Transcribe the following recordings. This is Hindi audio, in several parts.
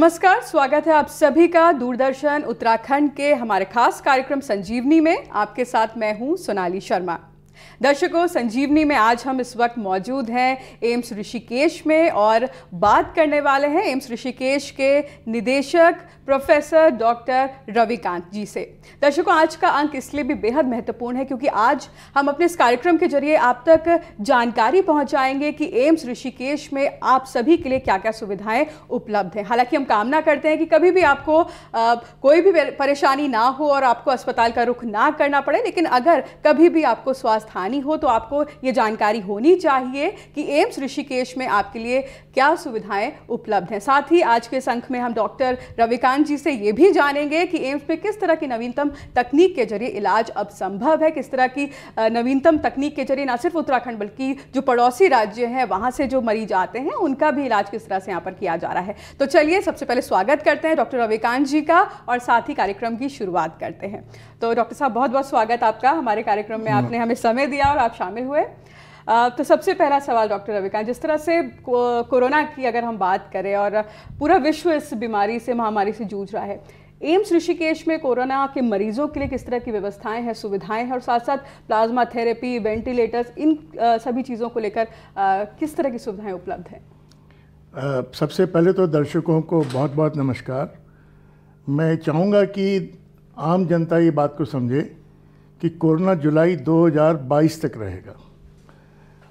नमस्कार स्वागत है आप सभी का दूरदर्शन उत्तराखंड के हमारे खास कार्यक्रम संजीवनी में आपके साथ मैं हूं सोनाली शर्मा दर्शकों संजीवनी में आज हम इस वक्त मौजूद हैं एम्स ऋषिकेश में और बात करने वाले हैं एम्स ऋषिकेश के निदेशक प्रोफेसर डॉक्टर रविकांत जी से दर्शकों आज का अंक इसलिए भी बेहद महत्वपूर्ण है क्योंकि आज हम अपने इस कार्यक्रम के जरिए आप तक जानकारी पहुंचाएंगे कि एम्स ऋषिकेश में आप सभी के लिए क्या क्या सुविधाएं उपलब्ध हैं हालांकि हम कामना करते हैं कि कभी भी आपको आ, कोई भी परेशानी ना हो और आपको अस्पताल का रुख ना करना पड़े लेकिन अगर कभी भी आपको स्वास्थ्य परेशानी हो तो आपको ये जानकारी होनी चाहिए कि एम्स ऋषिकेश में आपके लिए क्या सुविधाएं उपलब्ध हैं साथ ही आज के संख में हम डॉक्टर रविकांत जी से ये भी जानेंगे कि एम्स में किस तरह की नवीनतम तकनीक के जरिए इलाज अब संभव है किस तरह की नवीनतम तकनीक के जरिए ना सिर्फ उत्तराखंड बल्कि जो पड़ोसी राज्य हैं वहाँ से जो मरीज आते हैं उनका भी इलाज किस तरह से यहाँ पर किया जा रहा है तो चलिए सबसे पहले स्वागत करते हैं डॉक्टर रविकांत जी का और साथ ही कार्यक्रम की शुरुआत करते हैं तो डॉक्टर साहब बहुत बहुत स्वागत आपका हमारे कार्यक्रम में आपने हमें समय दिया और आप शामिल हुए तो सबसे पहला सवाल डॉक्टर रविकांत जिस तरह से कोरोना की अगर हम बात करें और पूरा विश्व इस बीमारी से महामारी से जूझ रहा है एम्स ऋषिकेश में कोरोना के मरीजों के लिए किस तरह की व्यवस्थाएं हैं सुविधाएं हैं और साथ साथ प्लाज्मा थेरेपी वेंटिलेटर्स इन सभी चीज़ों को लेकर किस तरह की सुविधाएं उपलब्ध हैं सबसे पहले तो दर्शकों को बहुत बहुत नमस्कार मैं चाहूँगा कि आम जनता ये बात को समझे कि कोरोना जुलाई 2022 तक रहेगा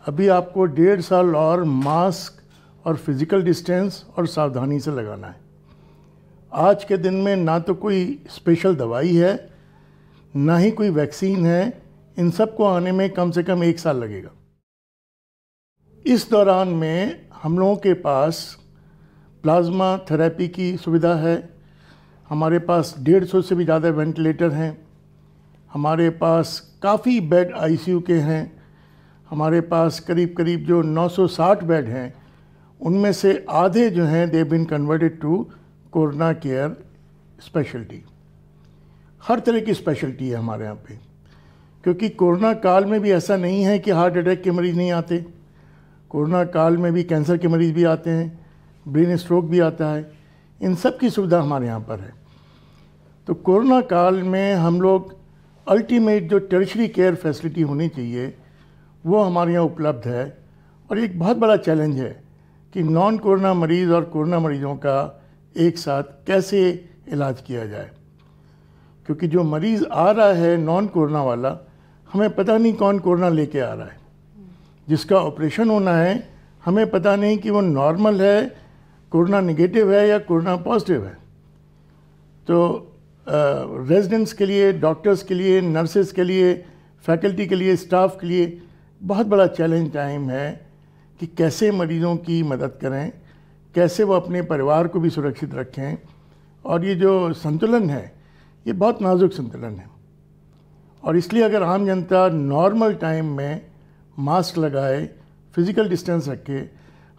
अभी आपको डेढ़ साल और मास्क और फिज़िकल डिस्टेंस और सावधानी से लगाना है आज के दिन में ना तो कोई स्पेशल दवाई है ना ही कोई वैक्सीन है इन सब को आने में कम से कम एक साल लगेगा इस दौरान में हम लोगों के पास प्लाज्मा थेरेपी की सुविधा है हमारे पास डेढ़ सौ से भी ज़्यादा वेंटिलेटर हैं हमारे पास काफ़ी बेड आईसीयू के हैं हमारे पास करीब करीब जो 960 बेड हैं उनमें से आधे जो हैं they been converted to corona care speciality हर तरह की स्पेशलिटी है हमारे यहाँ पे क्योंकि कोरोना काल में भी ऐसा नहीं है कि हार्ट अटैक के मरीज़ नहीं आते कोरोना काल में भी कैंसर के मरीज़ भी आते हैं ब्रेन स्ट्रोक भी आता है इन सब की सुविधा हमारे यहाँ पर है तो कोरोना काल में हम लोग अल्टीमेट जो टर्शरी केयर फैसिलिटी होनी चाहिए वो हमारे यहाँ उपलब्ध है और एक बहुत बड़ा चैलेंज है कि नॉन कोरोना मरीज़ और कोरोना मरीज़ों का एक साथ कैसे इलाज किया जाए क्योंकि जो मरीज़ आ रहा है नॉन कोरोना वाला हमें पता नहीं कौन कोरोना लेके आ रहा है जिसका ऑपरेशन होना है हमें पता नहीं कि वो नॉर्मल है कोरोना निगेटिव है या कोरोना पॉजिटिव है तो रेजिडेंट्स के लिए डॉक्टर्स के लिए नर्सेस के लिए फैकल्टी के लिए स्टाफ के लिए बहुत बड़ा चैलेंज टाइम है कि कैसे मरीज़ों की मदद करें कैसे वो अपने परिवार को भी सुरक्षित रखें और ये जो संतुलन है ये बहुत नाजुक संतुलन है और इसलिए अगर आम जनता नॉर्मल टाइम में मास्क लगाए फिज़िकल डिस्टेंस रखे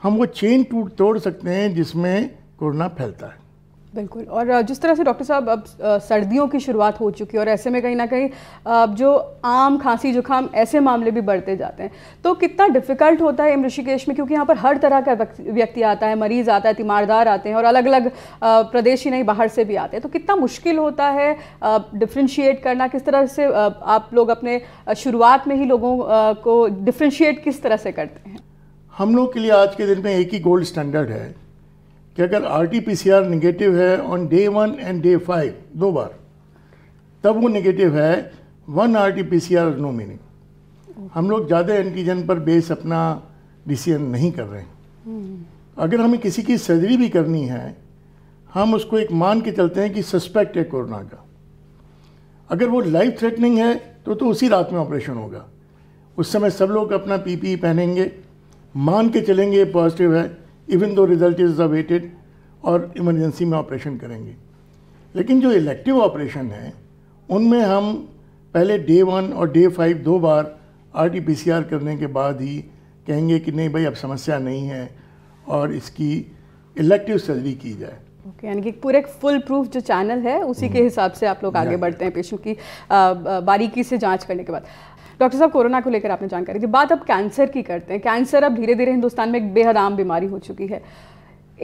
हम वो चेन टूट तोड़ सकते हैं जिसमें कोरोना फैलता है बिल्कुल और जिस तरह से डॉक्टर साहब अब सर्दियों की शुरुआत हो चुकी है और ऐसे में कहीं ना कहीं अब जो आम खांसी जुकाम ऐसे मामले भी बढ़ते जाते हैं तो कितना डिफिकल्ट होता है इम ऋषिकेश में क्योंकि यहाँ पर हर तरह का व्यक्ति आता है मरीज़ आता है तीमारदार आते हैं और अलग अलग प्रदेश ही नहीं बाहर से भी आते हैं तो कितना मुश्किल होता है डिफ्रेंशिएट करना किस तरह से आप लोग अपने शुरुआत में ही लोगों को डिफ्रेंशिएट किस तरह से करते हैं हम लोग के लिए आज के दिन में एक ही गोल्ड स्टैंडर्ड है कि अगर R T P C R negative है on day one and day five दो बार तब वो निगेटिव है one R T P C R no meaning हम लोग ज़्यादा एंटीजन पर बेस अपना डिसीजन नहीं कर रहे हैं अगर हमें किसी की सर्जरी भी करनी है हम उसको एक मान के चलते हैं कि सस्पेक्ट है कोरोना का अगर वो लाइफ थ्रेटनिंग है तो तो उसी रात में ऑपरेशन होगा उस समय सब लोग अपना पीपी e पहनेंगे मान के चलेंगे ये पॉजिटिव है even though result is awaited और इमरजेंसी में ऑपरेशन करेंगे लेकिन जो इलेक्टिव ऑपरेशन है उनमें हम पहले डे वन और डे फाइव दो बार आर करने के बाद ही कहेंगे कि नहीं भाई अब समस्या नहीं है और इसकी इलेक्टिव सर्जरी की जाए ओके यानी कि पूरे फुल प्रूफ जो चैनल है उसी के हम्म। हिसाब से आप लोग आगे बढ़ते हैं पेशेंट की बारीकी से जांच करने के बाद डॉक्टर साहब कोरोना को लेकर आपने जानकारी दी बात अब कैंसर की करते हैं कैंसर अब धीरे धीरे हिंदुस्तान में एक बेहद आम बीमारी हो चुकी है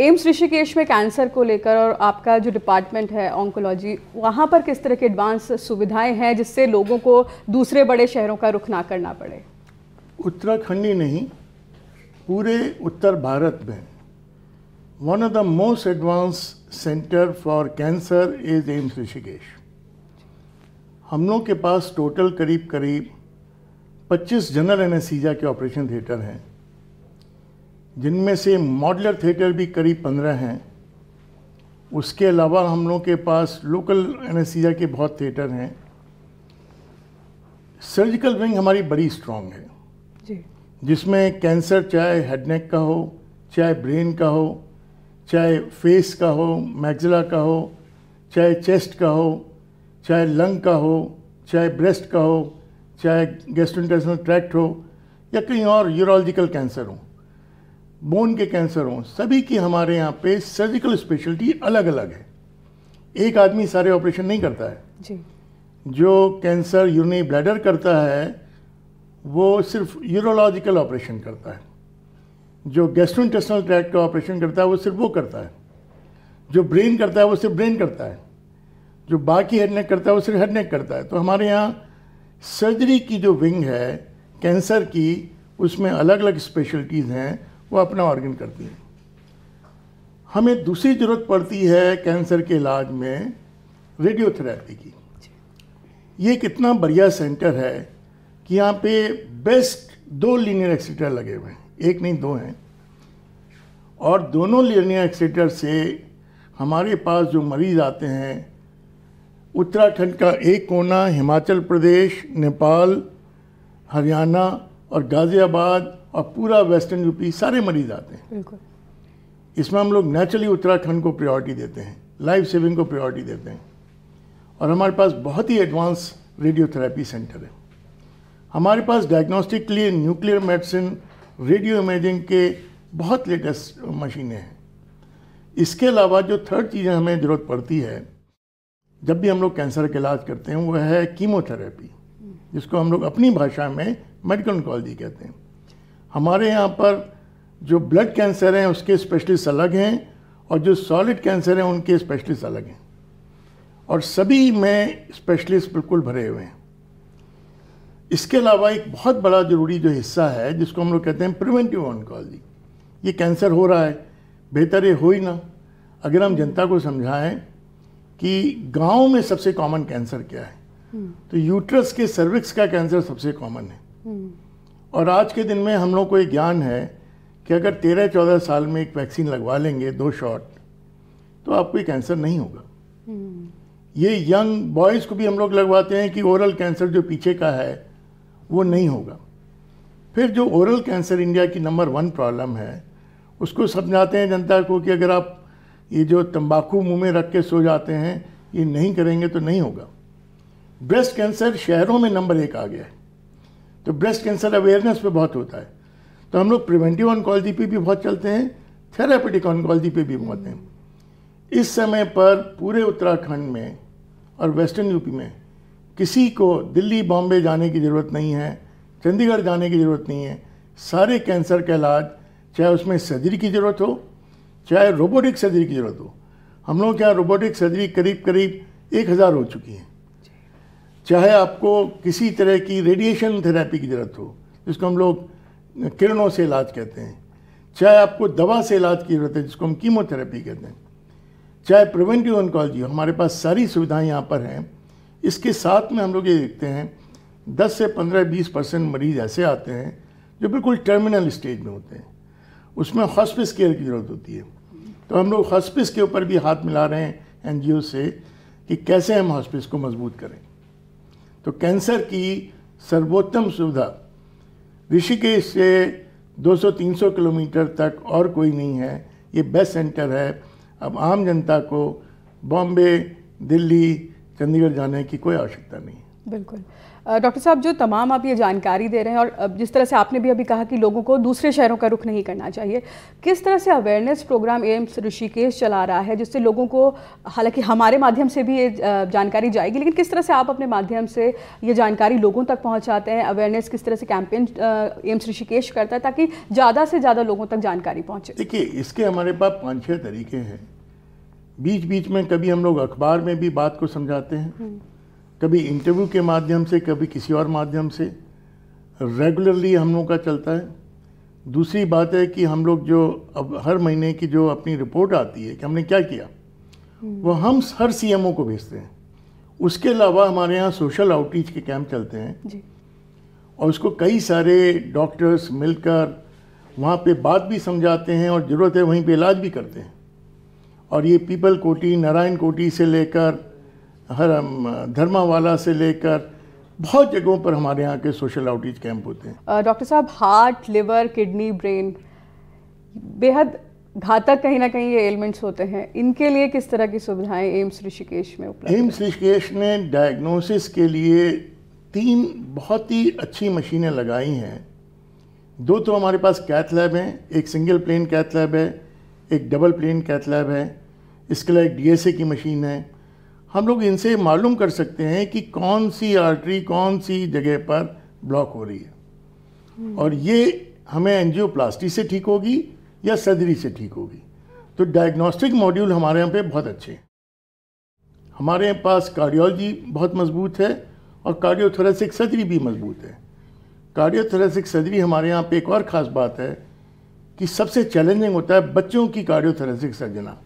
एम्स ऋषिकेश में कैंसर को लेकर और आपका जो डिपार्टमेंट है ऑन्कोलॉजी वहाँ पर किस तरह की एडवांस सुविधाएं हैं जिससे लोगों को दूसरे बड़े शहरों का रुख ना करना पड़े उत्तराखंड ही नहीं पूरे उत्तर भारत में one of the most advance centre for cancer is AIIMS Rishikesh हम लोग के पास टोटल करीब करीब 25 जनरल एनेसीजा के ऑपरेशन थिएटर हैं जिनमें से मॉडलर थिएटर भी करीब 15 हैं उसके अलावा हम लोग के पास लोकल एनेसीजा के बहुत थिएटर हैं सर्जिकल विंग हमारी बड़ी स्ट्रांग है जी जिसमें कैंसर चाहे हेडनेक का हो चाहे ब्रेन का हो चाहे फेस का हो मैगजिला का हो चाहे चेस्ट का हो चाहे लंग का हो चाहे ब्रेस्ट का हो चाहे इंटेस्टनल ट्रैक्ट हो या कहीं और यूरोलॉजिकल कैंसर हो बोन के कैंसर हों सभी की हमारे यहाँ पे सर्जिकल स्पेशलिटी अलग अलग है एक आदमी सारे ऑपरेशन नहीं करता है जी। जो कैंसर यूरिनरी ब्लैडर करता है वो सिर्फ यूरोलॉजिकल ऑपरेशन करता है जो इंटेस्टनल ट्रैक्ट का ऑपरेशन करता है वो सिर्फ वो करता है जो ब्रेन करता है वो सिर्फ ब्रेन करता है जो बाकी हेडनेक करता है वो सिर्फ हेडनेक करता है तो हमारे यहाँ सर्जरी की जो विंग है कैंसर की उसमें अलग अलग स्पेशलिटीज़ हैं वो अपना ऑर्गन करती हैं हमें दूसरी ज़रूरत पड़ती है कैंसर के इलाज में रेडियोथेरेपी की ये कितना बढ़िया सेंटर है कि यहाँ पे बेस्ट दो लीनियर एक्सीटर लगे हुए हैं एक नहीं दो हैं और दोनों लीनियर एक्सीटर से हमारे पास जो मरीज़ आते हैं उत्तराखंड का एक कोना हिमाचल प्रदेश नेपाल हरियाणा और गाज़ियाबाद और पूरा वेस्टर्न यूपी सारे मरीज आते हैं बिल्कुल इसमें हम लोग नेचुरली उत्तराखंड को प्रायोरिटी देते हैं लाइफ सेविंग को प्रायोरिटी देते हैं और हमारे पास बहुत ही एडवांस रेडियोथेरेपी सेंटर है हमारे पास डायग्नोस्टिक के लिए न्यूक्लियर मेडिसिन रेडियो इमेजिंग के बहुत लेटेस्ट मशीनें हैं इसके अलावा जो थर्ड चीज़ें हमें ज़रूरत पड़ती है जब भी हम लोग कैंसर का इलाज करते हैं वह है कीमोथेरेपी जिसको हम लोग अपनी भाषा में मेडिकल ऑनकोलॉजी कहते हैं हमारे यहाँ पर जो ब्लड कैंसर हैं उसके स्पेशलिस्ट अलग हैं और जो सॉलिड कैंसर हैं उनके स्पेशलिस्ट अलग हैं और सभी में स्पेशलिस्ट बिल्कुल भरे हुए हैं इसके अलावा एक बहुत बड़ा ज़रूरी जो हिस्सा है जिसको हम लोग कहते हैं प्रिवेंटिव ऑनकोलॉजी ये कैंसर हो रहा है बेहतर ये हो ही ना अगर हम जनता को समझाएं कि गांव में सबसे कॉमन कैंसर क्या है हम्म। तो यूट्रस के सर्विक्स का कैंसर सबसे कॉमन है हम्म। और आज के दिन में हम लोग को ये ज्ञान है कि अगर तेरह चौदह साल में एक वैक्सीन लगवा लेंगे दो शॉट तो आपको ये कैंसर नहीं होगा हम्म। ये यंग बॉयज़ को भी हम लोग लगवाते हैं कि ओरल कैंसर जो पीछे का है वो नहीं होगा फिर जो ओरल कैंसर इंडिया की नंबर वन प्रॉब्लम है उसको समझाते हैं जनता को कि अगर आप ये जो तंबाकू मुंह में रख के सो जाते हैं ये नहीं करेंगे तो नहीं होगा ब्रेस्ट कैंसर शहरों में नंबर एक आ गया है तो ब्रेस्ट कैंसर अवेयरनेस पे बहुत होता है तो हम लोग प्रिवेंटिव ऑनकोलॉजी पे भी बहुत चलते हैं थेरापेटिक ऑनकोलॉजी पे भी बहुत हैं इस समय पर पूरे उत्तराखंड में और वेस्टर्न यूपी में किसी को दिल्ली बॉम्बे जाने की ज़रूरत नहीं है चंडीगढ़ जाने की ज़रूरत नहीं है सारे कैंसर का इलाज चाहे उसमें सर्जरी की ज़रूरत हो चाहे रोबोटिक सर्जरी की ज़रूरत हो हम लोग क्या रोबोटिक सर्जरी करीब करीब एक हज़ार हो चुकी है चाहे आपको किसी तरह की रेडिएशन थेरेपी की ज़रूरत हो जिसको हम लोग किरणों से इलाज कहते हैं चाहे आपको दवा से इलाज की ज़रूरत है जिसको हम कीमोथेरेपी कहते हैं चाहे प्रिवेंटिव ऑनकोलॉजी हमारे पास सारी सुविधाएं यहाँ पर हैं इसके साथ में हम लोग ये देखते हैं 10 से 15-20 परसेंट मरीज ऐसे आते हैं जो बिल्कुल टर्मिनल स्टेज में होते हैं उसमें हॉस्पिस केयर की ज़रूरत होती है तो हम लोग हॉस्पिस के ऊपर भी हाथ मिला रहे हैं एनजीओ से कि कैसे हम हॉस्पिस को मजबूत करें तो कैंसर की सर्वोत्तम सुविधा ऋषिकेश से 200-300 किलोमीटर तक और कोई नहीं है ये बेस्ट सेंटर है अब आम जनता को बॉम्बे दिल्ली चंडीगढ़ जाने की कोई आवश्यकता नहीं बिल्कुल डॉक्टर साहब जो तमाम आप ये जानकारी दे रहे हैं और जिस तरह से आपने भी अभी कहा कि लोगों को दूसरे शहरों का रुख नहीं करना चाहिए किस तरह से अवेयरनेस प्रोग्राम एम्स ऋषिकेश चला रहा है जिससे लोगों को हालांकि हमारे माध्यम से भी ये जानकारी जाएगी लेकिन किस तरह से आप अपने माध्यम से ये जानकारी लोगों तक पहुँचाते हैं अवेयरनेस किस तरह से कैंपेन एम्स ऋषिकेश करता है ताकि ज़्यादा से ज़्यादा लोगों तक जानकारी पहुँचे देखिए इसके हमारे पास पाँच छः तरीके हैं बीच बीच में कभी हम लोग अखबार में भी बात को समझाते हैं हम्म। कभी इंटरव्यू के माध्यम से कभी किसी और माध्यम से रेगुलरली हम लोग का चलता है दूसरी बात है कि हम लोग जो अब हर महीने की जो अपनी रिपोर्ट आती है कि हमने क्या किया वो हम हर सीएमओ को भेजते हैं उसके अलावा हमारे यहाँ सोशल आउटरीच के कैंप चलते हैं जी। और उसको कई सारे डॉक्टर्स मिलकर वहाँ पे बात भी समझाते हैं और ज़रूरत है वहीं पे इलाज भी करते हैं और ये पीपल कोटी नारायण कोटी से लेकर हर धर्मावाला से लेकर बहुत जगहों पर हमारे यहाँ के सोशल आउटरीच कैंप होते हैं डॉक्टर साहब हार्ट लिवर किडनी ब्रेन बेहद घातक कहीं ना कहीं ये एलिमेंट्स होते हैं इनके लिए किस तरह की सुविधाएं एम्स ऋषिकेश में उपलब्ध एम्स ऋषिकेश ने डायग्नोसिस के लिए तीन बहुत ही अच्छी मशीनें लगाई हैं दो तो हमारे पास कैथ लैब हैं एक सिंगल प्लेन कैथ लैब है एक डबल प्लेन कैथ लैब है इसके लिए एक डी की मशीन है हम लोग इनसे मालूम कर सकते हैं कि कौन सी आर्टरी कौन सी जगह पर ब्लॉक हो रही है और ये हमें एंजियोप्लास्टी से ठीक होगी या सर्जरी से ठीक होगी तो डायग्नोस्टिक मॉड्यूल हमारे यहाँ पे बहुत अच्छे हैं हमारे पास कार्डियोलॉजी बहुत मजबूत है और कार्डियोथोरेसिक सर्जरी भी मजबूत है कार्डियोथोरेसिक सर्जरी हमारे यहाँ पे एक और ख़ास बात है कि सबसे चैलेंजिंग होता है बच्चों की कार्डियोथोरेसिक सर्जना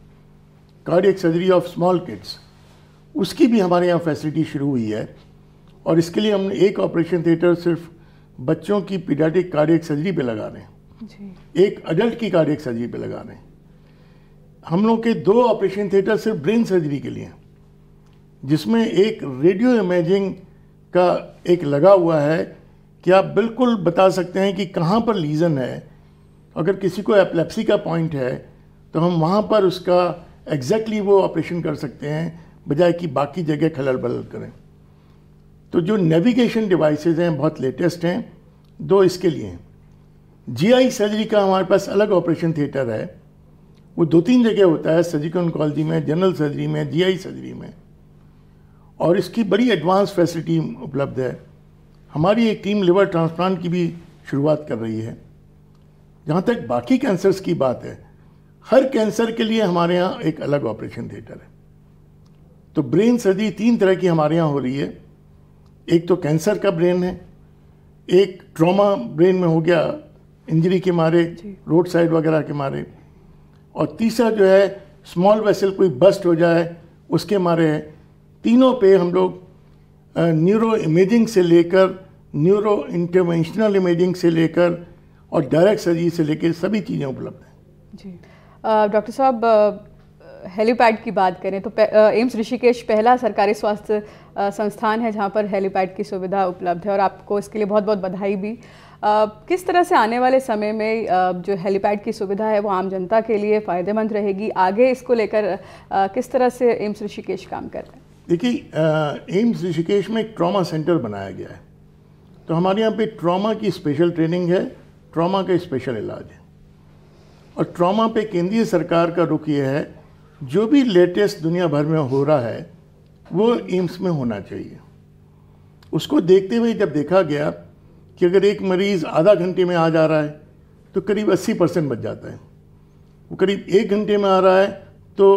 cardiac surgery of small kids उसकी भी हमारे यहाँ फैसिलिटी शुरू हुई है और इसके लिए हम एक ऑपरेशन थिएटर सिर्फ बच्चों की पीडाटिक कार्डियक सर्जरी पे लगा रहे हैं एक अडल्ट की कार्डियक सर्जरी पे लगा रहे हैं हम लोग के दो ऑपरेशन थिएटर सिर्फ ब्रेन सर्जरी के लिए जिसमें एक रेडियो इमेजिंग का एक लगा हुआ है कि आप बिल्कुल बता सकते हैं कि कहाँ पर लीजन है अगर किसी को एप्लेप्सी का पॉइंट है तो हम वहाँ पर उसका एग्जैक्टली exactly वो ऑपरेशन कर सकते हैं बजाय कि बाकी जगह खलल बदल करें तो जो नेविगेशन डिवाइसेस हैं बहुत लेटेस्ट हैं दो इसके लिए हैं जीआई सर्जरी का हमारे पास अलग ऑपरेशन थिएटर है वो दो तीन जगह होता है सर्जिकल ऑनकोलॉजी में जनरल सर्जरी में जीआई सर्जरी में और इसकी बड़ी एडवांस फैसिलिटी उपलब्ध है हमारी एक टीम लिवर ट्रांसप्लांट की भी शुरुआत कर रही है जहाँ तक बाकी कैंसर्स की बात है हर कैंसर के लिए हमारे यहाँ एक अलग ऑपरेशन थिएटर है तो ब्रेन सर्जरी तीन तरह की हमारे यहाँ हो रही है एक तो कैंसर का ब्रेन है एक ट्रॉमा ब्रेन में हो गया इंजरी के मारे रोड साइड वगैरह के मारे और तीसरा जो है स्मॉल वेसल कोई बस्ट हो जाए उसके मारे है तीनों पे हम लोग न्यूरो इमेजिंग से लेकर न्यूरो इंटरवेंशनल इमेजिंग से लेकर और डायरेक्ट सर्जरी से लेकर सभी चीज़ें उपलब्ध हैं जी डॉक्टर साहब हेलीपैड की बात करें तो एम्स ऋषिकेश पहला सरकारी स्वास्थ्य संस्थान है जहाँ पर हेलीपैड की सुविधा उपलब्ध है और आपको इसके लिए बहुत बहुत बधाई भी आ, किस तरह से आने वाले समय में आ, जो हेलीपैड की सुविधा है वो आम जनता के लिए फ़ायदेमंद रहेगी आगे इसको लेकर किस तरह से एम्स ऋषिकेश काम कर रहे हैं देखिए एम्स ऋषिकेश में एक ट्रॉमा सेंटर बनाया गया है तो हमारे यहाँ पे ट्रॉमा की स्पेशल ट्रेनिंग है ट्रॉमा का स्पेशल इलाज है और ट्रॉमा पे केंद्रीय सरकार का रुख यह है जो भी लेटेस्ट दुनिया भर में हो रहा है वो एम्स में होना चाहिए उसको देखते हुए जब देखा गया कि अगर एक मरीज़ आधा घंटे में आ जा रहा है तो करीब 80 परसेंट बच जाता है वो करीब एक घंटे में आ रहा है तो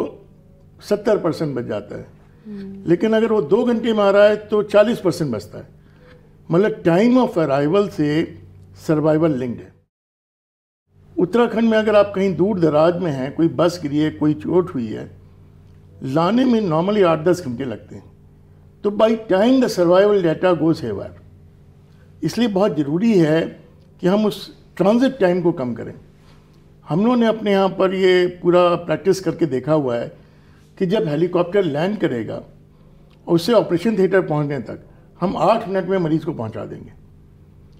70 परसेंट बच जाता है हम्म। लेकिन अगर वो दो घंटे में आ रहा है तो 40 परसेंट बचता है मतलब टाइम ऑफ अराइवल से सर्वाइवल लिंक्ड है उत्तराखंड में अगर आप कहीं दूर दराज में हैं कोई बस गिरी है कोई चोट हुई है लाने में नॉर्मली आठ दस घंटे लगते हैं तो by time the survival data goes haywire इसलिए बहुत ज़रूरी है कि हम उस ट्रांजिट टाइम को कम करें हम लोगों ने अपने यहाँ पर ये पूरा प्रैक्टिस करके देखा हुआ है कि जब हेलीकॉप्टर लैंड करेगा और उससे ऑपरेशन थिएटर पहुँचने तक हम आठ मिनट में मरीज़ को पहुँचा देंगे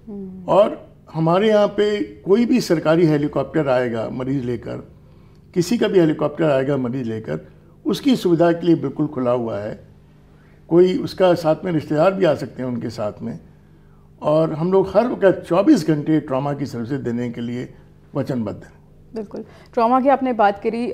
हम्म। और हमारे यहाँ पे कोई भी सरकारी हेलीकॉप्टर आएगा मरीज़ लेकर किसी का भी हेलीकॉप्टर आएगा मरीज़ लेकर उसकी सुविधा के लिए बिल्कुल खुला हुआ है कोई उसका साथ में रिश्तेदार भी आ सकते हैं उनके साथ में और हम लोग हर वक्त 24 घंटे ट्रॉमा की सर्विस देने के लिए वचनबद्ध हैं बिल्कुल ट्रॉमा की आपने बात करी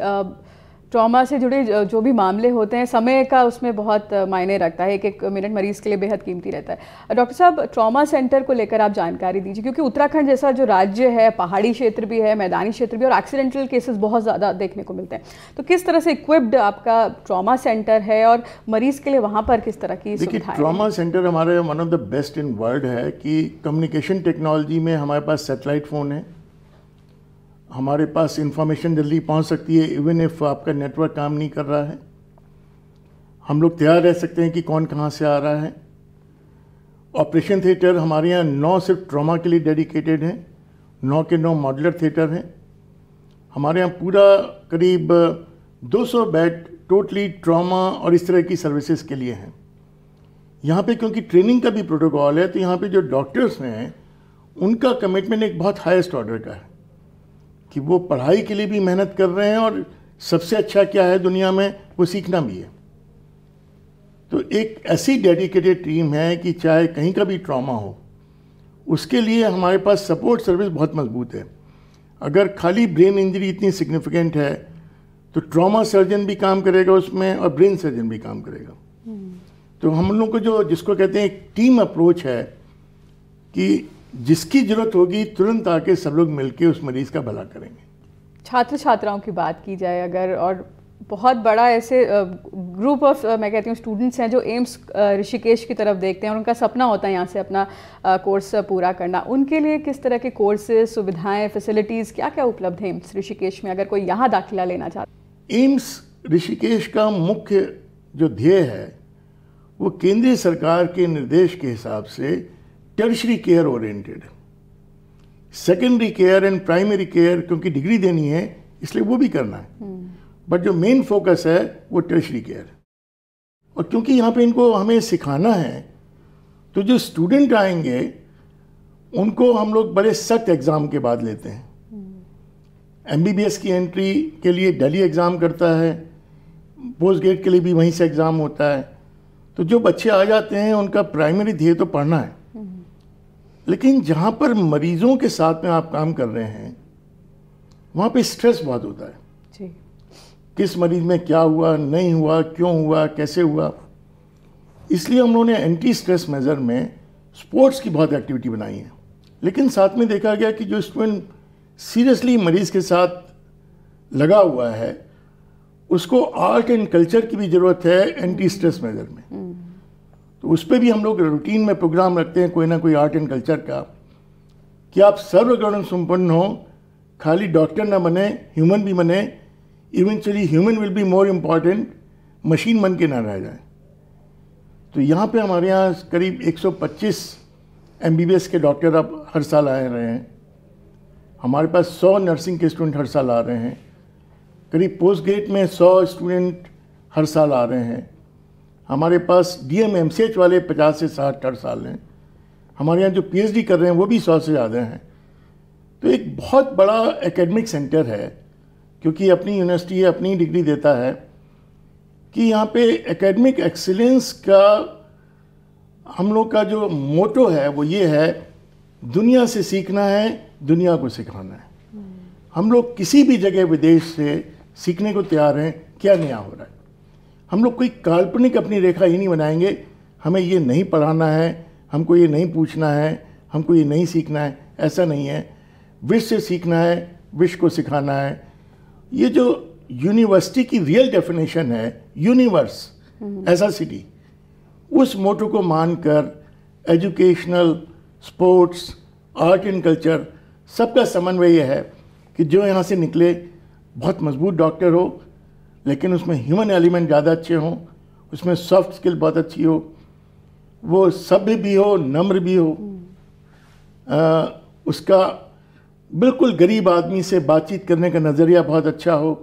ट्रॉमा से जुड़े जो भी मामले होते हैं समय का उसमें बहुत मायने रखता है एक एक मिनट मरीज़ के लिए बेहद कीमती रहता है डॉक्टर साहब ट्रॉमा सेंटर को लेकर आप जानकारी दीजिए क्योंकि उत्तराखंड जैसा जो राज्य है पहाड़ी क्षेत्र भी है मैदानी क्षेत्र भी और एक्सीडेंटल केसेस बहुत ज़्यादा देखने को मिलते हैं तो किस तरह से इक्विप्ड आपका ट्रामा सेंटर है और मरीज़ के लिए वहाँ पर किस तरह की ट्रामा सेंटर हमारे one of the best in world है कि कम्युनिकेशन टेक्नोलॉजी में हमारे पास सेटेलाइट फ़ोन है हमारे पास इंफॉर्मेशन जल्दी पहुंच सकती है इवन इफ आपका नेटवर्क काम नहीं कर रहा है हम लोग तैयार रह सकते हैं कि कौन कहाँ से आ रहा है ऑपरेशन थिएटर हमारे यहाँ नौ सिर्फ ट्रॉमा के लिए डेडिकेटेड हैं नौ के नौ मॉडलर थिएटर हैं हमारे यहाँ पूरा करीब 200 बेड टोटली ट्रॉमा और इस तरह की सर्विसेज के लिए हैं यहाँ पे क्योंकि ट्रेनिंग का भी प्रोटोकॉल है तो यहाँ पे जो डॉक्टर्स हैं उनका कमिटमेंट एक बहुत हाईएस्ट ऑर्डर का है कि वो पढ़ाई के लिए भी मेहनत कर रहे हैं और सबसे अच्छा क्या है दुनिया में वो सीखना भी है तो एक ऐसी डेडिकेटेड टीम है कि चाहे कहीं का भी ट्रॉमा हो उसके लिए हमारे पास सपोर्ट सर्विस बहुत मजबूत है अगर खाली ब्रेन इंजरी इतनी सिग्निफिकेंट है तो ट्रॉमा सर्जन भी काम करेगा उसमें और ब्रेन सर्जन भी काम करेगा हम्म। तो हम लोग को जो जिसको कहते हैं टीम अप्रोच है कि जिसकी जरूरत होगी तुरंत आके सब लोग मिलकर उस मरीज का भला करेंगे छात्र छात्राओं की बात की जाए अगर और बहुत बड़ा ऐसे ग्रुप ऑफ मैं कहती हूँ स्टूडेंट्स हैं जो एम्स ऋषिकेश की तरफ देखते हैं और उनका सपना होता है यहाँ से अपना कोर्स पूरा करना उनके लिए किस तरह के कोर्सेज सुविधाएं फैसिलिटीज़ क्या क्या उपलब्ध है एम्स ऋषिकेश में अगर कोई यहाँ दाखिला लेना चाहता एम्स ऋषिकेश का मुख्य जो ध्येय है वो केंद्रीय सरकार के निर्देश के हिसाब से tertiary care oriented secondary care and primary care क्योंकि डिग्री देनी है इसलिए वो भी करना है बट हम्म। जो मेन फोकस है वो टर्शरी केयर और क्योंकि यहाँ पे इनको हमें सिखाना है तो जो स्टूडेंट आएंगे उनको हम लोग बड़े सख्त एग्ज़ाम के बाद लेते हैं एम हम्म। की एंट्री के लिए डेली एग्ज़ाम करता है पोस्ट ग्रेड के लिए भी वहीं से एग्ज़ाम होता है तो जो बच्चे आ जाते हैं उनका प्राइमरी ध्येय तो पढ़ना है लेकिन जहाँ पर मरीजों के साथ में आप काम कर रहे हैं वहाँ पे स्ट्रेस बहुत होता है जी किस मरीज में क्या हुआ नहीं हुआ क्यों हुआ कैसे हुआ इसलिए हम लोगों ने एंटी स्ट्रेस मेज़र में स्पोर्ट्स की बहुत एक्टिविटी बनाई है लेकिन साथ में देखा गया कि जो स्टूडेंट सीरियसली मरीज़ के साथ लगा हुआ है उसको आर्ट एंड कल्चर की भी ज़रूरत है एंटी स्ट्रेस मेजर में हम्म। तो उस पर भी हम लोग रूटीन में प्रोग्राम रखते हैं कोई ना कोई आर्ट एंड कल्चर का कि आप सर्वग्रहण संपन्न हो खाली डॉक्टर ना बने ह्यूमन भी बने eventually human will be more important machine बन के ना रह जाए तो यहाँ पे हमारे यहाँ करीब 125 एमबीबीएस के डॉक्टर अब हर साल आ रहे हैं हमारे पास 100 नर्सिंग के स्टूडेंट हर साल आ रहे हैं करीब पोस्ट ग्रेड में 100 स्टूडेंट हर साल आ रहे हैं हमारे पास D M M C H वाले पचास से साठ अठ साल हैं हमारे यहाँ जो पी एच डी कर रहे हैं वो भी सौ से ज़्यादा हैं तो एक बहुत बड़ा एकेडमिक सेंटर है क्योंकि अपनी यूनिवर्सिटी है अपनी डिग्री देता है कि यहाँ पे एकेडमिक एक्सीलेंस का हम लोग का जो मोटो है वो ये है दुनिया से सीखना है दुनिया को सिखाना है हम्म। हम लोग किसी भी जगह विदेश से सीखने को तैयार हैं क्या नया हो रहा है हम लोग कोई काल्पनिक अपनी रेखा ही नहीं बनाएंगे हमें ये नहीं पढ़ाना है हमको ये नहीं पूछना है हमको ये नहीं सीखना है ऐसा नहीं है विश्व से सीखना है विश्व को सिखाना है ये जो यूनिवर्सिटी की रियल डेफिनेशन है यूनिवर्स एज हम्म। सिटी उस मोटो को मानकर educational sports art and culture सबका समन्वय यह है कि जो यहाँ से निकले बहुत मजबूत डॉक्टर हो लेकिन उसमें ह्यूमन एलिमेंट ज़्यादा अच्छे हों उसमें सॉफ्ट स्किल बहुत अच्छी हो वो सभ्य भी हो नम्र भी हो आ, उसका बिल्कुल गरीब आदमी से बातचीत करने का नज़रिया बहुत अच्छा हो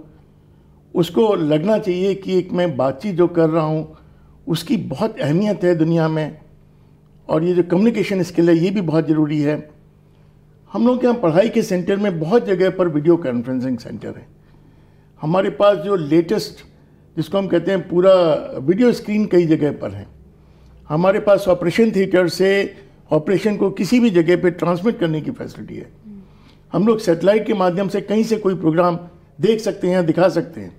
उसको लगना चाहिए कि एक मैं बातचीत जो कर रहा हूँ उसकी बहुत अहमियत है दुनिया में और ये जो कम्युनिकेशन स्किल है ये भी बहुत ज़रूरी है हम लोग के यहाँ पढ़ाई के सेंटर में बहुत जगह पर वीडियो कॉन्फ्रेंसिंग सेंटर है हमारे पास जो लेटेस्ट जिसको हम कहते हैं पूरा वीडियो स्क्रीन कई जगह पर है हमारे पास ऑपरेशन थिएटर से ऑपरेशन को किसी भी जगह पर ट्रांसमिट करने की फैसिलिटी है हम लोग सेटेलाइट के माध्यम से कहीं से कोई प्रोग्राम देख सकते हैं दिखा सकते हैं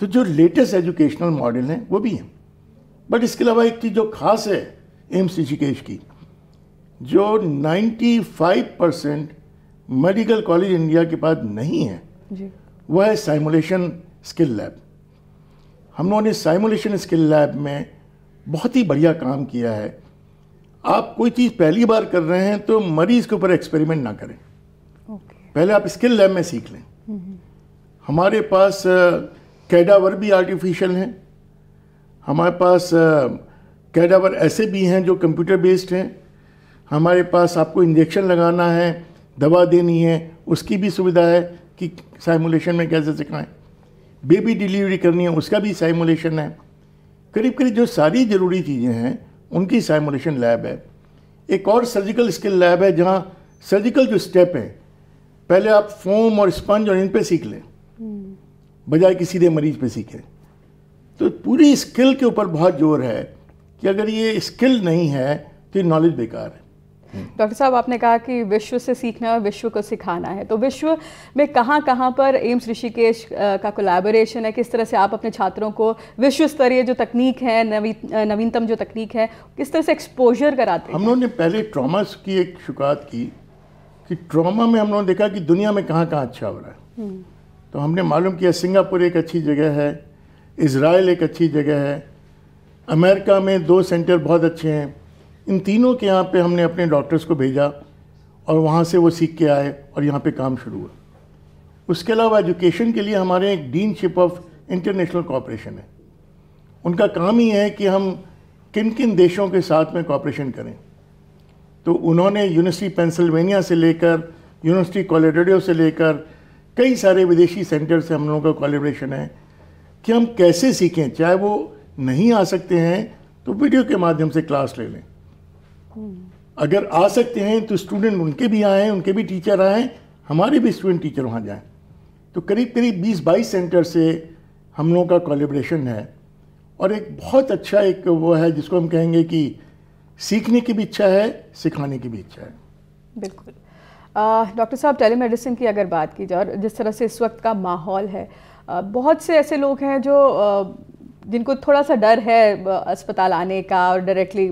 तो जो लेटेस्ट एजुकेशनल मॉडल हैं वो भी हैं बट इसके अलावा एक चीज़ जो खास है एम्स ऋषिकेश की जो 95 परसेंट मेडिकल कॉलेज इंडिया के पास नहीं है जी। वह है साइमुलेशन स्किल लैब हम लोगों ने साइमुलेशन स्किल लैब में बहुत ही बढ़िया काम किया है आप कोई चीज़ पहली बार कर रहे हैं तो मरीज़ के ऊपर एक्सपेरिमेंट ना करें okay. पहले आप स्किल लैब में सीख लें हमारे पास कैडावर भी आर्टिफिशियल हैं हमारे पास कैडावर ऐसे भी हैं जो कंप्यूटर बेस्ड हैं हमारे पास आपको इंजेक्शन लगाना है दवा देनी है उसकी भी सुविधा है कि साइमुलेशन में कैसे सिखाएं बेबी डिलीवरी करनी है उसका भी साइमुलेशन है करीब करीब जो सारी ज़रूरी चीज़ें हैं उनकी साइमुलेशन लैब है एक और सर्जिकल स्किल लैब है जहाँ सर्जिकल जो स्टेप हैं पहले आप फोम और स्पंज और इन पे सीख लें बजाय कि सीधे मरीज पे सीखें तो पूरी स्किल के ऊपर बहुत जोर है कि अगर ये स्किल नहीं है तो ये नॉलेज बेकार है डॉक्टर साहब आपने कहा कि विश्व से सीखना है और विश्व को सिखाना है तो विश्व में कहाँ कहाँ पर एम्स ऋषिकेश का कोलैबोरेशन है किस तरह से आप अपने छात्रों को विश्व स्तरीय जो तकनीक है नवी नवीनतम जो तकनीक है किस तरह से एक्सपोजर कराते हैं हम लोगों ने पहले ट्रामास की एक शिकायत की कि ट्रामा में हम लोगों ने देखा कि दुनिया में कहाँ कहाँ अच्छा हो रहा है हम्म। तो हमने मालूम किया सिंगापुर एक अच्छी जगह है इसराइल एक अच्छी जगह है अमेरिका में दो सेंटर बहुत अच्छे हैं इन तीनों के यहाँ पे हमने अपने डॉक्टर्स को भेजा और वहाँ से वो सीख के आए और यहाँ पे काम शुरू हुआ उसके अलावा एजुकेशन के लिए हमारे एक डीनशिप ऑफ इंटरनेशनल कॉपरेशन है उनका काम ही है कि हम किन किन देशों के साथ में कॉपरेशन करें तो उन्होंने यूनिवर्सिटी पेंसिल्वेनिया से लेकर यूनिवर्सिटी कोलोरेडो से लेकर कई सारे विदेशी सेंटर से हम लोगों का कॉलेब्रेशन है कि हम कैसे सीखें चाहे वो नहीं आ सकते हैं तो वीडियो के माध्यम से क्लास ले लें अगर आ सकते हैं तो स्टूडेंट उनके भी आएँ उनके भी टीचर आएँ हमारे भी स्टूडेंट टीचर वहाँ जाएँ तो करीब करीब बीस बाईस सेंटर से हम लोगों का कोलेब्रेशन है और एक बहुत अच्छा एक वो है जिसको हम कहेंगे कि सीखने की भी इच्छा है सिखाने की भी इच्छा है बिल्कुल डॉक्टर साहब टेली मेडिसिन की अगर बात की जाए और जिस तरह से इस वक्त का माहौल है आ, बहुत से ऐसे लोग हैं जो आ, जिनको थोड़ा सा डर है अस्पताल आने का और डायरेक्टली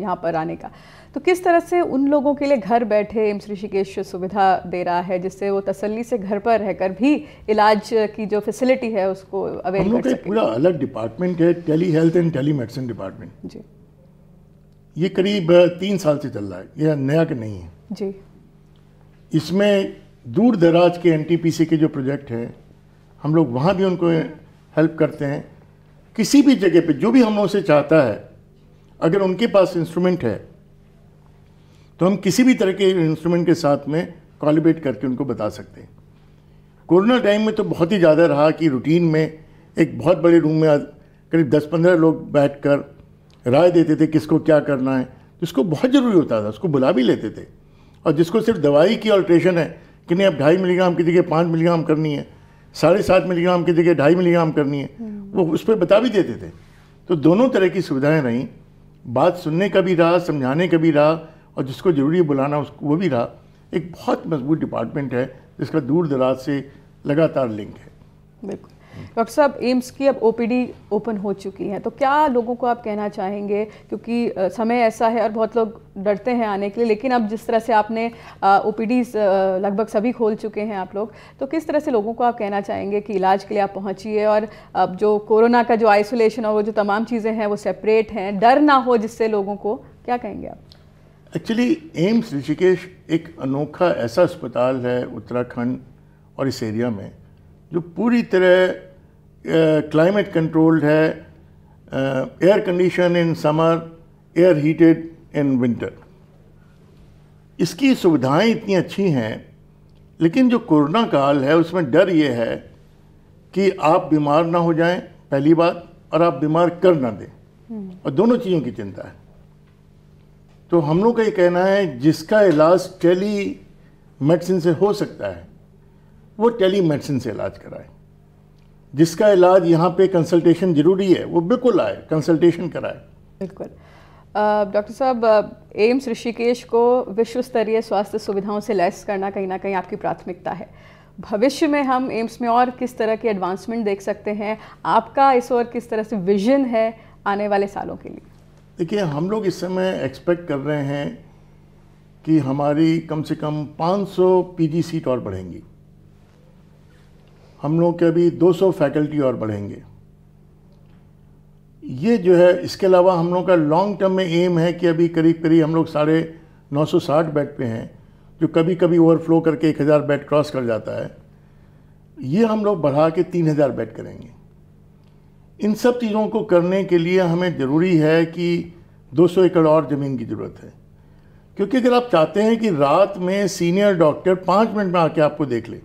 यहाँ पर आने का तो किस तरह से उन लोगों के लिए घर बैठे एम्स ऋषिकेश सुविधा दे रहा है जिससे वो तसल्ली से घर पर रहकर भी इलाज की जो फैसिलिटी है उसको अवेल कर सके पूरा अलग डिपार्टमेंट है tele health and tele medicine department जी ये करीब तीन साल से चल रहा है यह नया के नहीं है जी इसमें दूर दराज के एन के जो प्रोजेक्ट हैं हम लोग वहाँ भी उनको हेल्प करते हैं किसी भी जगह पे जो भी हम से चाहता है अगर उनके पास इंस्ट्रूमेंट है तो हम किसी भी तरह के इंस्ट्रूमेंट के साथ में कॉलिबेट करके उनको बता सकते हैं कोरोना टाइम में तो बहुत ही ज़्यादा रहा कि रूटीन में एक बहुत बड़े रूम में करीब दस पंद्रह लोग बैठ कर राय देते थे किसको क्या करना है जिसको तो बहुत ज़रूरी होता था उसको बुला भी लेते थे और जिसको सिर्फ दवाई की ऑल्ट्रेशन है कि नहीं अब ढाई मिलीग्राम की जगह पाँच मिलीग्राम करनी है साढ़े सात मिलीग्राम की जगह ढाई मिलीग्राम करनी है हम्म। वो उस पर बता भी देते थे तो दोनों तरह की सुविधाएं रहीं बात सुनने का भी रहा समझाने का भी रहा और जिसको ज़रूरी बुलाना उसको वो भी रहा एक बहुत मजबूत डिपार्टमेंट है जिसका दूर दराज से लगातार लिंक है बिल्कुल डॉक्टर साहब एम्स की अब ओपीडी ओपन हो चुकी है तो क्या लोगों को आप कहना चाहेंगे क्योंकि समय ऐसा है और बहुत लोग डरते हैं आने के लिए लेकिन अब जिस तरह से आपने ओ लगभग सभी खोल चुके हैं आप लोग तो किस तरह से लोगों को आप कहना चाहेंगे कि इलाज के लिए आप पहुँचिए और अब जो कोरोना का जो आइसोलेशन और वो जो तमाम चीज़ें हैं वो सेपरेट हैं डर ना हो जिससे लोगों को क्या कहेंगे आप एक्चुअली एम्स ऋषिकेश एक अनोखा ऐसा अस्पताल है उत्तराखंड और इस एरिया में जो पूरी तरह क्लाइमेट कंट्रोल्ड है air condition in summer air heated in winter इसकी सुविधाएं इतनी अच्छी हैं लेकिन जो कोरोना काल है उसमें डर ये है कि आप बीमार ना हो जाएं पहली बात और आप बीमार कर ना दें हम्म। और दोनों चीज़ों की चिंता है तो हम लोग का ये कहना है जिसका इलाज टेली मेडिसिन से हो सकता है वो टेली मेडिसिन से इलाज कराए जिसका इलाज यहाँ पे कंसल्टेशन ज़रूरी है वो बिल्कुल आए कंसल्टेशन कराए बिल्कुल डॉक्टर साहब एम्स ऋषिकेश को विश्व स्तरीय स्वास्थ्य सुविधाओं से लैस करना कहीं ना कहीं आपकी प्राथमिकता है भविष्य में हम एम्स में और किस तरह की एडवांसमेंट देख सकते हैं आपका इस और किस तरह से विजन है आने वाले सालों के लिए देखिए हम लोग इस समय एक्सपेक्ट कर रहे हैं कि हमारी कम से कम 500 पीजी सीट और बढ़ेंगी हम लोग के अभी 200 फैकल्टी और बढ़ेंगे ये जो है इसके अलावा हम लोग का लॉन्ग टर्म में एम है कि अभी करीब करीब हम लोग साढ़े नौ बेड पे हैं जो कभी कभी ओवरफ्लो करके 1000 बेड क्रॉस कर जाता है ये हम लोग बढ़ा के 3000 बेड करेंगे इन सब चीज़ों को करने के लिए हमें ज़रूरी है कि 200 एकड़ और ज़मीन की ज़रूरत है क्योंकि अगर आप चाहते हैं कि रात में सीनियर डॉक्टर पाँच मिनट में आके आपको देख लें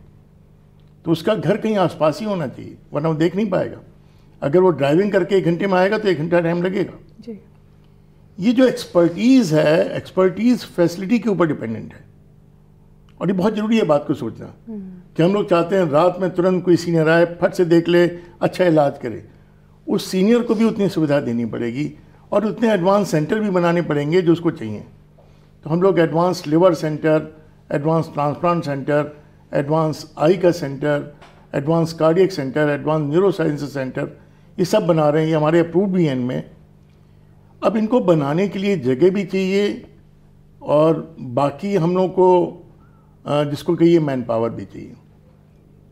तो उसका घर कहीं आसपास ही होना चाहिए वरना वो देख नहीं पाएगा अगर वो ड्राइविंग करके एक घंटे में आएगा तो एक घंटा टाइम लगेगा जी ये जो एक्सपर्टीज़ है एक्सपर्टीज़ फैसिलिटी के ऊपर डिपेंडेंट है और ये बहुत ज़रूरी है बात को सोचना हम्म। कि हम लोग चाहते हैं रात में तुरंत कोई सीनियर आए फट से देख ले अच्छा इलाज करे उस सीनियर को भी उतनी सुविधा देनी पड़ेगी और उतने एडवांस सेंटर भी बनाने पड़ेंगे जो उसको चाहिए तो हम लोग advance liver centre advance transplant centre advance eye का centre advance cardiac centre advance neuro science centre ये सब बना रहे हैं ये हमारे अप्रूव भी हैं इनमें अब इनको बनाने के लिए जगह भी चाहिए और बाकी हम लोग को जिसको कहिए मैन पावर भी चाहिए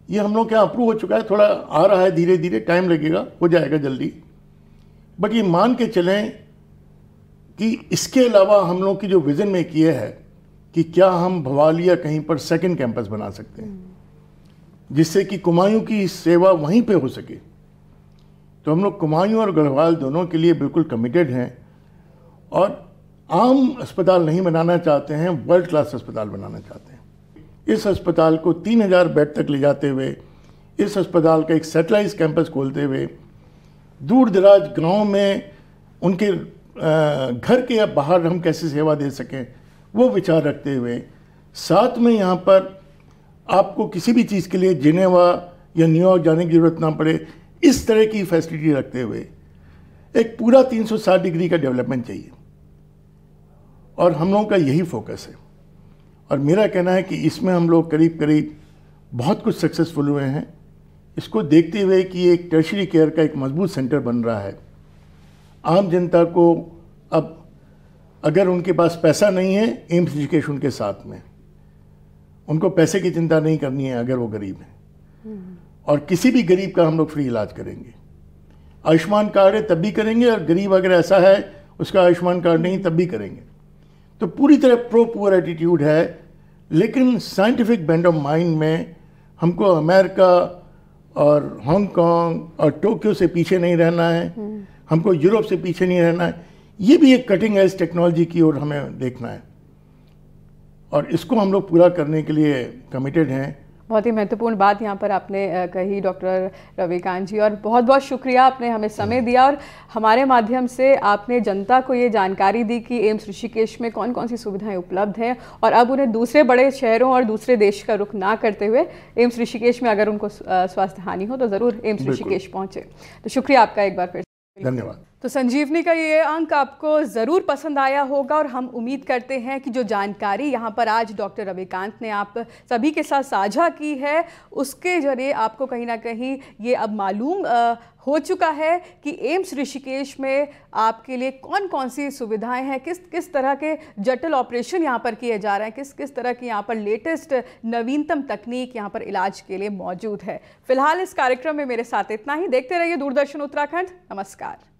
ये हम लोग यहाँ अप्रूव हो चुका है थोड़ा आ रहा है धीरे धीरे टाइम लगेगा हो जाएगा जल्दी बट ये मान के चलें कि इसके अलावा हम लोग की जो विज़न में किए है कि क्या हम भवालिया कहीं पर सेकंड कैंपस बना सकते हैं जिससे कि कुमायूं की सेवा वहीं पे हो सके तो हम लोग कुमायूं और गढ़वाल दोनों के लिए बिल्कुल कमिटेड हैं और आम अस्पताल नहीं बनाना चाहते हैं वर्ल्ड क्लास अस्पताल बनाना चाहते हैं इस अस्पताल को 3000 बेड तक ले जाते हुए इस अस्पताल का एक सेटेलाइज कैंपस खोलते हुए दूर दराज गाँव में उनके घर के या बाहर हम कैसे सेवा दे सकें वो विचार रखते हुए साथ में यहाँ पर आपको किसी भी चीज़ के लिए जिनेवा या न्यूयॉर्क जाने की ज़रूरत ना पड़े इस तरह की फैसिलिटी रखते हुए एक पूरा 360 डिग्री का डेवलपमेंट चाहिए और हम लोगों का यही फोकस है और मेरा कहना है कि इसमें हम लोग करीब करीब बहुत कुछ सक्सेसफुल हुए हैं इसको देखते हुए कि एक टर्शरी केयर का एक मजबूत सेंटर बन रहा है आम जनता को अब अगर उनके पास पैसा नहीं है एम्स एजुकेशन उनके साथ में उनको पैसे की चिंता नहीं करनी है अगर वो गरीब है हम्म। और किसी भी गरीब का हम लोग फ्री इलाज करेंगे आयुष्मान कार्ड है तब भी करेंगे और गरीब अगर ऐसा है उसका आयुष्मान कार्ड नहीं तब भी करेंगे तो पूरी तरह प्रो पुअर एटीट्यूड है लेकिन साइंटिफिक बैंड ऑफ माइंड में हमको अमेरिका और हांगकॉन्ग और टोक्यो से पीछे नहीं रहना है हम्म। हमको यूरोप से पीछे नहीं रहना है ये भी एक कटिंग एज टेक्नोलॉजी की ओर हमें देखना है और इसको हम लोग पूरा करने के लिए कमिटेड हैं बहुत ही महत्वपूर्ण बात यहाँ पर आपने कही डॉक्टर रविकांत जी और बहुत बहुत शुक्रिया आपने हमें समय दिया और हमारे माध्यम से आपने जनता को ये जानकारी दी कि एम्स ऋषिकेश में कौन कौन सी सुविधाएं उपलब्ध हैं और अब उन्हें दूसरे बड़े शहरों और दूसरे देश का रुख ना करते हुए एम्स ऋषिकेश में अगर उनको स्वास्थ्य हानि हो तो ज़रूर एम्स ऋषिकेश पहुँचे तो शुक्रिया आपका एक बार फिर धन्यवाद तो संजीवनी का ये अंक आपको ज़रूर पसंद आया होगा और हम उम्मीद करते हैं कि जो जानकारी यहाँ पर आज डॉक्टर रविकांत ने आप सभी के साथ साझा की है उसके जरिए आपको कहीं ना कहीं ये अब मालूम हो चुका है कि एम्स ऋषिकेश में आपके लिए कौन कौन सी सुविधाएं हैं किस किस तरह के जटिल ऑपरेशन यहाँ पर किए जा रहे हैं किस किस तरह की यहाँ पर लेटेस्ट नवीनतम तकनीक यहाँ पर इलाज के लिए मौजूद है फिलहाल इस कार्यक्रम में मेरे साथ इतना ही देखते रहिए दूरदर्शन उत्तराखंड नमस्कार